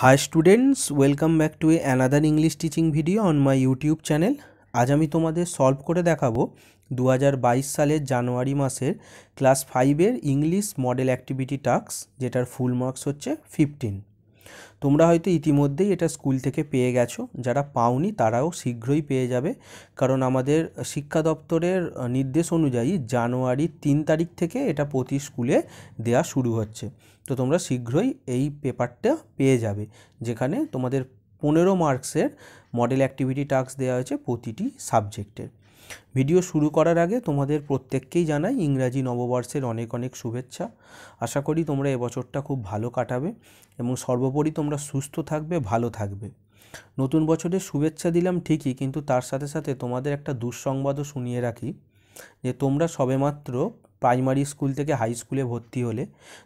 high students welcome back to a another English teaching video on my YouTube channel আজ আমি তোমাদের solve করে দেখাবো দু হাজার সালের জানুয়ারি মাসের ক্লাস ফাইভের ইংলিশ মডেল অ্যাক্টিভিটি টাস্ক যেটার ফুল মার্কস হচ্ছে ফিফটিন তোমরা হয়তো ইতিমধ্যেই এটা স্কুল থেকে পেয়ে গেছো যারা পাওনি তারাও শীঘ্রই পেয়ে যাবে কারণ আমাদের শিক্ষা দপ্তরের নির্দেশ অনুযায়ী জানুয়ারির তিন তারিখ থেকে এটা প্রতি স্কুলে দেয়া শুরু হচ্ছে তো তোমরা শীঘ্রই এই পেপারটা পেয়ে যাবে যেখানে তোমাদের পনেরো মার্কসের মডেল অ্যাক্টিভিটি টাস্ক দেওয়া হয়েছে প্রতিটি সাবজেক্টের ভিডিও শুরু করার আগে তোমাদের প্রত্যেককেই জানাই ইংরাজি নববর্ষের অনেক অনেক শুভেচ্ছা আশা করি তোমরা এবছরটা খুব ভালো কাটাবে এবং সর্বোপরি তোমরা সুস্থ থাকবে ভালো থাকবে নতুন বছরের শুভেচ্ছা দিলাম ঠিকই কিন্তু তার সাথে সাথে তোমাদের একটা দুঃসংবাদও শুনিয়ে রাখি যে তোমরা সবেমাত্র প্রাইমারি স্কুল থেকে হাই স্কুলে ভর্তি হলে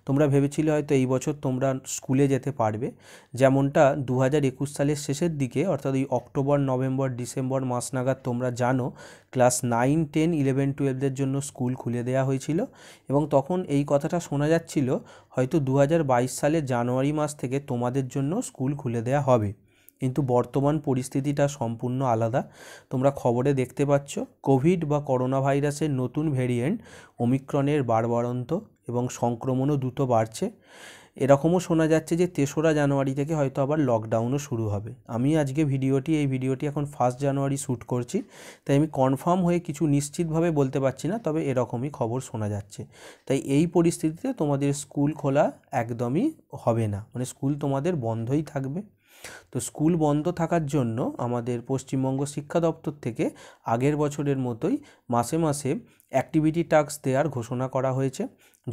তোমরা ভেবেছিলে হয়তো এই বছর তোমরা স্কুলে যেতে পারবে যেমনটা দু হাজার একুশ সালের শেষের দিকে অর্থাৎ ওই অক্টোবর নভেম্বর ডিসেম্বর মাস নাগাদ তোমরা জানো ক্লাস নাইন টেন ইলেভেন টুয়েলভদের জন্য স্কুল খুলে দেওয়া হয়েছিল এবং তখন এই কথাটা শোনা যাচ্ছিল হয়তো দু হাজার বাইশ সালের জানুয়ারি মাস থেকে তোমাদের জন্য স্কুল খুলে দেওয়া হবে কিন্তু বর্তমান পরিস্থিতিটা সম্পূর্ণ আলাদা তোমরা খবরে দেখতে পাচ্ছ কোভিড বা করোনা ভাইরাসের নতুন ভেরিয়েন্ট ওমিক্রনের বাড়বাড়ন্ত এবং সংক্রমণও দ্রুত বাড়ছে এরকমও শোনা যাচ্ছে যে তেসরা জানুয়ারি থেকে হয়তো আবার লকডাউনও শুরু হবে আমি আজকে ভিডিওটি এই ভিডিওটি এখন ফার্স্ট জানুয়ারি শ্যুট করছি তাই আমি কনফার্ম হয়ে কিছু নিশ্চিতভাবে বলতে পারছি না তবে এরকমই খবর শোনা যাচ্ছে তাই এই পরিস্থিতিতে তোমাদের স্কুল খোলা একদমই হবে না মানে স্কুল তোমাদের বন্ধই থাকবে তো স্কুল বন্ধ থাকার জন্য আমাদের পশ্চিমবঙ্গ শিক্ষা দপ্তর থেকে আগের বছরের মতোই মাসে মাসে অ্যাক্টিভিটি টাস্ক দেওয়ার ঘোষণা করা হয়েছে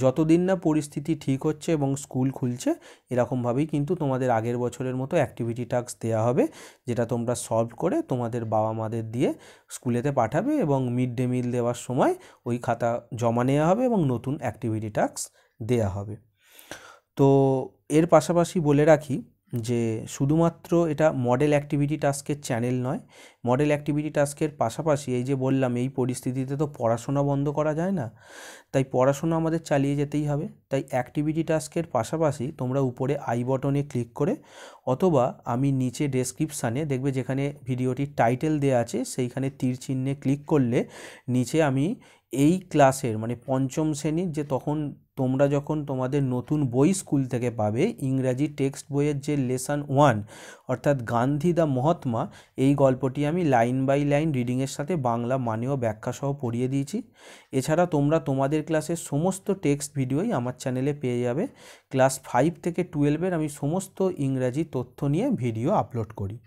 যতদিন না পরিস্থিতি ঠিক হচ্ছে এবং স্কুল খুলছে এরকমভাবেই কিন্তু তোমাদের আগের বছরের মতো অ্যাক্টিভিটি টাস্ক দেওয়া হবে যেটা তোমরা সলভ করে তোমাদের বাবা মাদের দিয়ে স্কুলেতে পাঠাবে এবং মিড ডে মিল দেওয়ার সময় ওই খাতা জমা নেওয়া হবে এবং নতুন অ্যাক্টিভিটি টাস্ক দেওয়া হবে তো এর পাশাপাশি বলে রাখি যে শুধুমাত্র এটা মডেল অ্যাক্টিভিটি টাস্কের চ্যানেল নয় মডেল অ্যাক্টিভিটি টাস্কের পাশাপাশি এই যে বললাম এই পরিস্থিতিতে তো পড়াশোনা বন্ধ করা যায় না তাই পড়াশোনা আমাদের চালিয়ে যেতেই হবে তাই অ্যাক্টিভিটি টাস্কের পাশাপাশি তোমরা উপরে আই বটনে ক্লিক করে অথবা আমি নিচে ডেসক্রিপশানে দেখবে যেখানে ভিডিওটির টাইটেল দেওয়া আছে সেইখানে তীর চিহ্নে ক্লিক করলে নিচে আমি এই ক্লাসের মানে পঞ্চম শ্রেণীর যে তখন তোমরা যখন তোমাদের নতুন বই স্কুল থেকে পাবে ইংরাজি টেক্সট বইয়ের যে লেসন ওয়ান অর্থাৎ গান্ধী দ্য মহাত্মা এই গল্পটি আমি লাইন বাই লাইন রিডিংয়ের সাথে বাংলা মানেও ব্যাখ্যাসহ পড়িয়ে দিয়েছি এছাড়া তোমরা তোমাদের ক্লাসের সমস্ত টেক্সট ভিডিওই আমার চ্যানেলে পেয়ে যাবে ক্লাস ফাইভ থেকে টুয়েলভের আমি সমস্ত ইংরাজি তথ্য নিয়ে ভিডিও আপলোড করি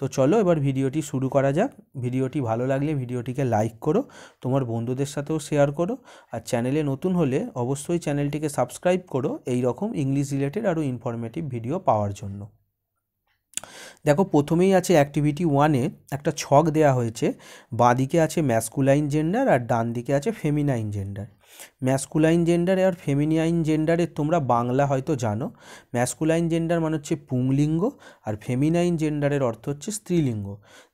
তো চলো এবার ভিডিওটি শুরু করা যাক ভিডিওটি ভালো লাগলে ভিডিওটিকে লাইক করো তোমার বন্ধুদের সাথেও শেয়ার করো আর চ্যানেলে নতুন হলে অবশ্যই চ্যানেলটিকে সাবস্ক্রাইব করো এই রকম ইংলিশ রিলেটেড আরও ইনফরমেটিভ ভিডিও পাওয়ার জন্য দেখো প্রথমেই আছে অ্যাক্টিভিটি ওয়ানে একটা ছক দেয়া হয়েছে বাঁ দিকে আছে ম্যাসকুলাইন জেন্ডার আর ডান দিকে আছে ফেমিনাইন জেন্ডার ম্যাসকুলাইন জেন্ডারে আর ফেমিনিয়াইন জেন্ডারে তোমরা বাংলা হয়তো জানো ম্যাসকুলাইন জেন্ডার মানে হচ্ছে পুংলিঙ্গ আর ফেমিনাইন জেন্ডারের অর্থ হচ্ছে স্ত্রীলিঙ্গ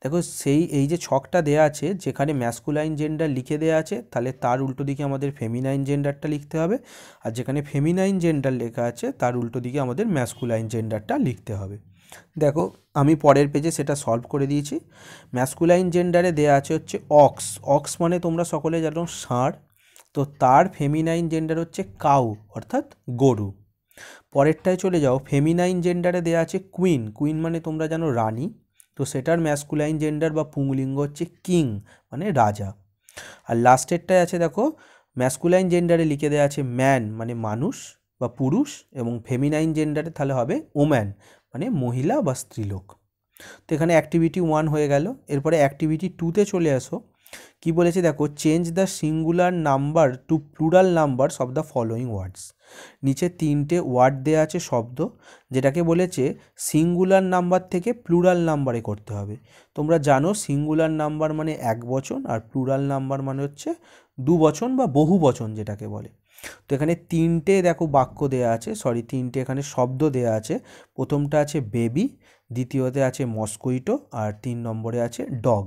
দেখো সেই এই যে ছকটা দেয়া আছে যেখানে ম্যাসকুলাইন জেন্ডার লিখে দেয়া আছে তাহলে তার উল্টো দিকে আমাদের ফেমিনাইন জেন্ডারটা লিখতে হবে আর যেখানে ফেমিনাইন জেন্ডার লেখা আছে তার উল্টো দিকে আমাদের ম্যাসকুলাইন জেন্ডারটা লিখতে হবে দেখো আমি পরের পেজে সেটা সলভ করে দিয়েছি ম্যাসকুলাইন জেন্ডারে দেয়া আছে হচ্ছে অক্স অক্স মানে তোমরা সকলে জানো ষাঁড় তো তার ফেমিনাইন জেন্ডার হচ্ছে কাউ অর্থাৎ গরু পরেরটায় চলে যাও ফেমিনাইন জেন্ডারে দেয়া আছে কুইন কুইন মানে তোমরা জানো রানী তো সেটার ম্যাসকুলাইন জেন্ডার বা পুংলিঙ্গ হচ্ছে কিং মানে রাজা আর লাস্টেরটায় আছে দেখো ম্যাসকুলাইন জেন্ডারে লিখে দেওয়া আছে ম্যান মানে মানুষ বা পুরুষ এবং ফেমিনাইন জেন্ডারে তাহলে হবে ওম্যান মানে মহিলা বা স্ত্রীলোক তো এখানে অ্যাক্টিভিটি ওয়ান হয়ে গেল এরপরে অ্যাক্টিভিটি টুতে চলে আসো কি বলেছে দেখো change the singular number to plural numbers of the following words নিচে তিনটে ওয়ার্ড দেওয়া আছে শব্দ যেটাকে বলেছে সিঙ্গুলার নাম্বার থেকে প্লুরাল নাম্বারে করতে হবে তোমরা জানো সিঙ্গুলার নাম্বার মানে এক বচন আর প্লুরাল নাম্বার মানে হচ্ছে দু বচন বা বহু বচন যেটাকে বলে তো এখানে তিনটে দেখো বাক্য দেয়া আছে সরি তিনটে এখানে শব্দ দেয়া আছে প্রথমটা আছে বেবি দ্বিতীয়তে আছে মস্কুইটো আর তিন নম্বরে আছে ডগ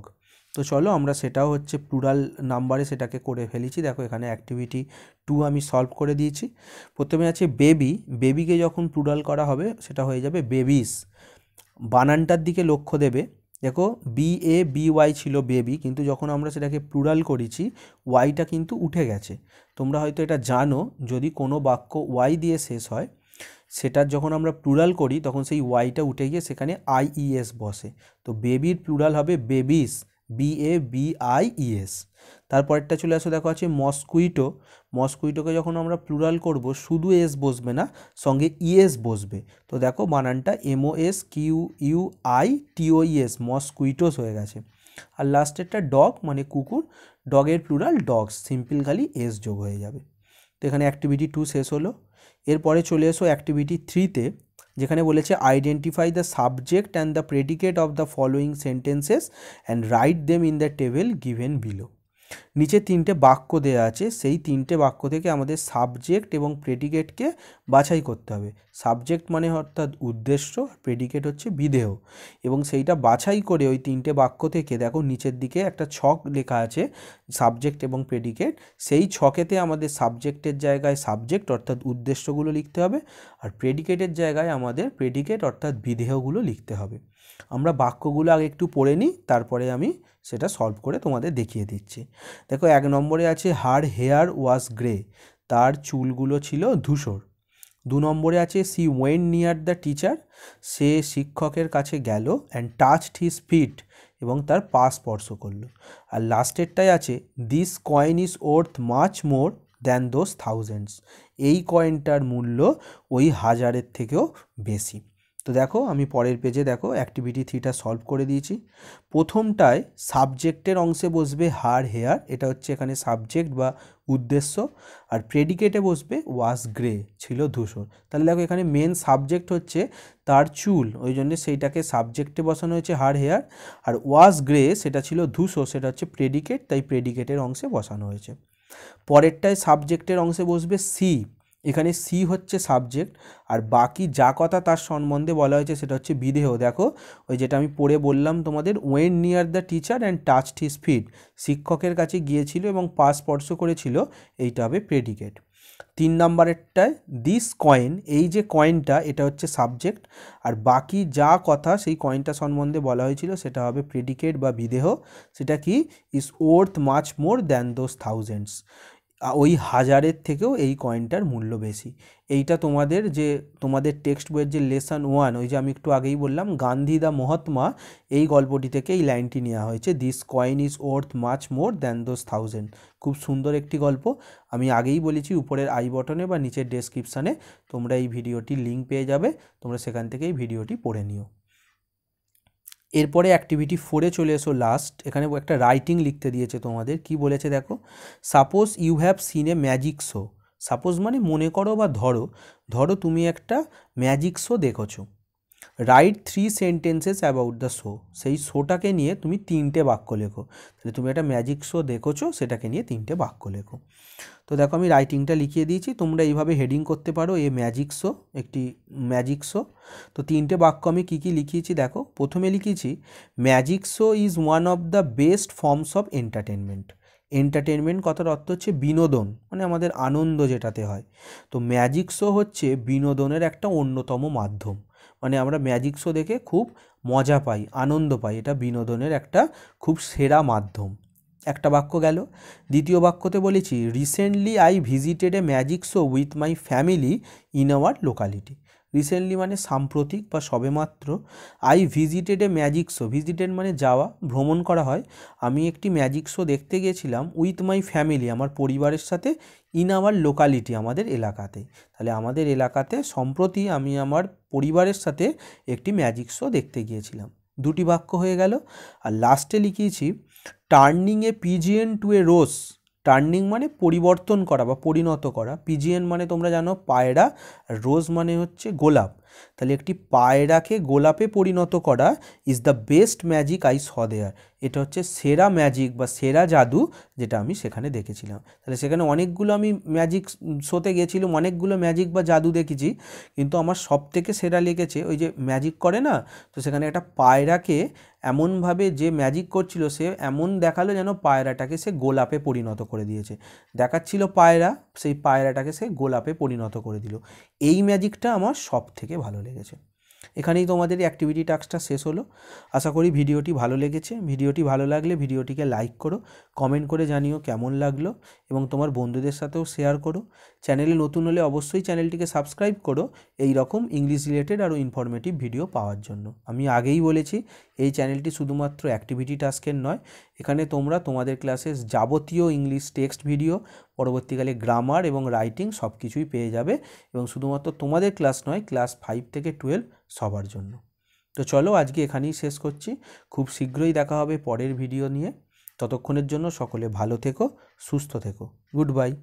তো চলো আমরা সেটাও হচ্ছে প্লুরাল নাম্বারে সেটাকে করে ফেলেছি দেখো এখানে অ্যাক্টিভিটি টু আমি সলভ করে দিয়েছি প্রথমে আছে বেবি বেবিকে যখন প্লুরাল করা হবে সেটা হয়ে যাবে বেবিস বানানটার দিকে লক্ষ্য দেবে দেখো বি এ বি ওয়াই ছিল বেবি কিন্তু যখন আমরা সেটাকে প্লুরাল করেছি ওয়াইটা কিন্তু উঠে গেছে তোমরা হয়তো এটা জানো যদি কোনো বাক্য ওয়াই দিয়ে শেষ হয় সেটার যখন আমরা প্লুরাল করি তখন সেই ওয়াইটা উঠে গিয়ে সেখানে আইইএস e বসে তো বেবির প্লুরাল হবে babies B A A B I E S তারপরেরটা চলে আসো দেখো আছে মস্কুইটো মস্কুইটোকে যখন আমরা প্লুরাল করব শুধু এস বসবে না সঙ্গে ইএস e বসবে তো দেখো বানানটা M O S Q U I T O E S mosquitoes হয়ে গেছে আর লাস্টেরটা ডগ মানে কুকুর ডগের প্লুরাল ডগস সিম্পল খালি এস যোগ হয়ে যাবে তো এখানে অ্যাক্টিভিটি টু শেষ হলো এরপরে চলে এসো অ্যাক্টিভিটি থ্রিতে যেখানে বলেছে identify the subject and the predicate of the following sentences and write them in the table given below নিচে তিনটে বাক্য দেওয়া আছে সেই তিনটে বাক্য থেকে আমাদের সাবজেক্ট এবং প্রেডিকেটকে বাছাই করতে হবে সাবজেক্ট মানে অর্থাৎ উদ্দেশ্য প্রেডিকেট হচ্ছে বিদেহ এবং সেইটা বাছাই করে ওই তিনটে বাক্য থেকে দেখো নিচের দিকে একটা ছক লেখা আছে সাবজেক্ট এবং প্রেডিকেট সেই ছকেতে আমাদের সাবজেক্টের জায়গায় সাবজেক্ট অর্থাৎ উদ্দেশ্যগুলো লিখতে হবে আর প্রেডিকেটের জায়গায় আমাদের প্রেডিকেট অর্থাৎ বিদেহগুলো লিখতে হবে আমরা বাক্যগুলো আগে একটু পড়ে নিই তারপরে আমি সেটা সলভ করে তোমাদের দেখিয়ে দিচ্ছি দেখো এক নম্বরে আছে হার হেয়ার ওয়াজ গ্রে তার চুলগুলো ছিল ধূসর দু নম্বরে আছে she went near the teacher সে শিক্ষকের কাছে গেল অ্যান্ড টাচড হিজ ফিট এবং তার পা স্পর্শ করল আর লাস্টেরটাই আছে this coin is worth much more than those thousands এই কয়েনটার মূল্য ওই হাজারের থেকেও বেশি তো দেখো আমি পরের পেজে দেখো অ্যাক্টিভিটি থ্রিটা সলভ করে দিয়েছি প্রথমটায় সাবজেক্টের অংশে বসবে হার হেয়ার এটা হচ্ছে এখানে সাবজেক্ট বা উদ্দেশ্য আর প্রেডিকেটে বসবে ওয়াশ গ্রে ছিল ধূসর তাহলে দেখো এখানে মেন সাবজেক্ট হচ্ছে তার চুল ওই জন্য সেইটাকে সাবজেক্টে বসানো হয়েছে হার হেয়ার আর ওয়াশ গ্রে সেটা ছিল ধূসর সেটা হচ্ছে প্রেডিকেট তাই প্রেডিকেটের অংশে বসানো হয়েছে পরেরটায় সাবজেক্টের অংশে বসবে সি এখানে সি হচ্ছে সাবজেক্ট আর বাকি যা কথা তার সম্বন্ধে বলা হয়েছে সেটা হচ্ছে বিদেহ দেখো ওই যেটা আমি পড়ে বললাম তোমাদের went near the teacher and touch his feet শিক্ষকের কাছে গিয়েছিল এবং পা স্পর্শ করেছিল এইটা হবে প্রেডিকেট তিন নম্বরেরটায় দিস কয়েন এই যে কয়েনটা এটা হচ্ছে সাবজেক্ট আর বাকি যা কথা সেই কয়েনটা সম্বন্ধে বলা হয়েছিল সেটা হবে প্রেডিকেট বা বিদেহ সেটা কি is worth much more than those thousands ওই হাজারের থেকেও এই কয়েনটার মূল্য বেশি এইটা তোমাদের যে তোমাদের টেক্সট বইয়ের যে লেসন ওয়ান ওই যে আমি একটু আগেই বললাম গান্ধী দা মহাত্মা এই গল্পটি থেকে এই লাইনটি নেওয়া হয়েছে this coin is worth much more than those thousand খুব সুন্দর একটি গল্প আমি আগেই বলেছি উপরের আই বটনে বা নিচের ডেসক্রিপশানে তোমরা এই ভিডিওটি লিঙ্ক পেয়ে যাবে তোমরা সেখান থেকে এই ভিডিওটি পড়ে নিও এরপরে অ্যাক্টিভিটি ফোরে চলে এসো লাস্ট এখানে একটা রাইটিং লিখতে দিয়েছে তোমাদের কি বলেছে দেখো suppose you have seen a magic show suppose মানে মনে করো বা ধরো ধরো তুমি একটা ম্যাজিক শো দেখেছো write three sentences about the show সেই শোটাকে নিয়ে তুমি তিনটে বাক্য লেখো তাহলে তুমি একটা ম্যাজিক শো দেখোছো সেটাকে নিয়ে তিনটে বাক্য লেখো তো দেখো আমি রাইটিংটা লিখিয়ে দিয়েছি তোমরা এইভাবে হেডিং করতে পারো এ ম্যাজিক শো একটি ম্যাজিক শো তো তিনটে বাক্য আমি কী কী লিখিয়েছি দেখো প্রথমে লিখিয়েছি magic show is one of the best forms of entertainment entertainment কথার অর্থ হচ্ছে বিনোদন মানে আমাদের আনন্দ যেটাতে হয় তো ম্যাজিক শো হচ্ছে বিনোদনের একটা অন্যতম মাধ্যম মানে আমরা ম্যাজিক শো দেখে খুব মজা পাই আনন্দ পাই এটা বিনোদনের একটা খুব সেরা মাধ্যম একটা বাক্য গেল দ্বিতীয় বাক্যতে বলেছি recently I visited a magic show with my family in our locality recently মানে সাম্প্রতিক বা সবেমাত্র I visited a magic show visited মানে যাওয়া ভ্রমণ করা হয় আমি একটি ম্যাজিক শো দেখতে গেছিলাম উইথ মাই ফ্যামিলি আমার পরিবারের সাথে ইন আওয়ার লোকালিটি আমাদের এলাকাতে তাহলে আমাদের এলাকাতে সম্প্রতি আমি আমার পরিবারের সাথে একটি ম্যাজিক শো দেখতে গিয়েছিলাম দুটি বাক্য হয়ে গেল আর লাস্টে লিখিয়েছি turning a pigeon to a rose turning মানে পরিবর্তন করা বা পরিণত করা পিজিএন মানে তোমরা জানো পায়রা রোজ মানে হচ্ছে গোলাপ তাহলে একটি পায়রাকে গোলাপে পরিণত করা is the best magic I saw there এটা হচ্ছে সেরা ম্যাজিক বা সেরা জাদু যেটা আমি সেখানে দেখেছিলাম তাহলে সেখানে অনেকগুলো আমি ম্যাজিক শোতে গিয়েছিলাম অনেকগুলো ম্যাজিক বা জাদু দেখেছি কিন্তু আমার সব থেকে সেরা লেগেছে ওই যে ম্যাজিক করে না তো সেখানে একটা পায়রাকে এমনভাবে যে ম্যাজিক করছিল সে এমন দেখালো যেন পায়রাটাকে সে গোলাপে পরিণত করে দিয়েছে দেখাচ্ছিল পায়রা সেই পায়রাটাকে সে গোলাপে পরিণত করে দিল এই ম্যাজিকটা আমার সব থেকে ভালো লেগেছে এখানেই তোমাদের অ্যাক্টিভিটি টাস্কটা শেষ হলো আশা করি ভিডিওটি ভালো লেগেছে ভিডিওটি ভালো লাগলে ভিডিওটিকে লাইক করো কমেন্ট করে জানিও কেমন লাগলো এবং তোমার বন্ধুদের সাথেও শেয়ার করো চ্যানেলে নতুন হলে অবশ্যই চ্যানেলটিকে সাবস্ক্রাইব করো এই রকম ইংলিশ রিলেটেড আরও ইনফরমেটিভ ভিডিও পাওয়ার জন্য আমি আগেই বলেছি এই চ্যানেলটি শুধুমাত্র অ্যাক্টিভিটি টাস্কের নয় এখানে তোমরা তোমাদের ক্লাসে যাবতীয় ইংলিশ টেক্সট ভিডিও পরবর্তীকালে গ্রামার এবং রাইটিং সব কিছুই পেয়ে যাবে এবং শুধুমাত্র তোমাদের ক্লাস নয় ক্লাস ফাইভ থেকে টুয়েলভ সবার জন্য তো চলো আজকে এখানেই শেষ করছি খুব শীঘ্রই দেখা হবে পরের ভিডিও নিয়ে ততক্ষণের জন্য সকলে ভালো থেকো সুস্থ থেকো গুড বাই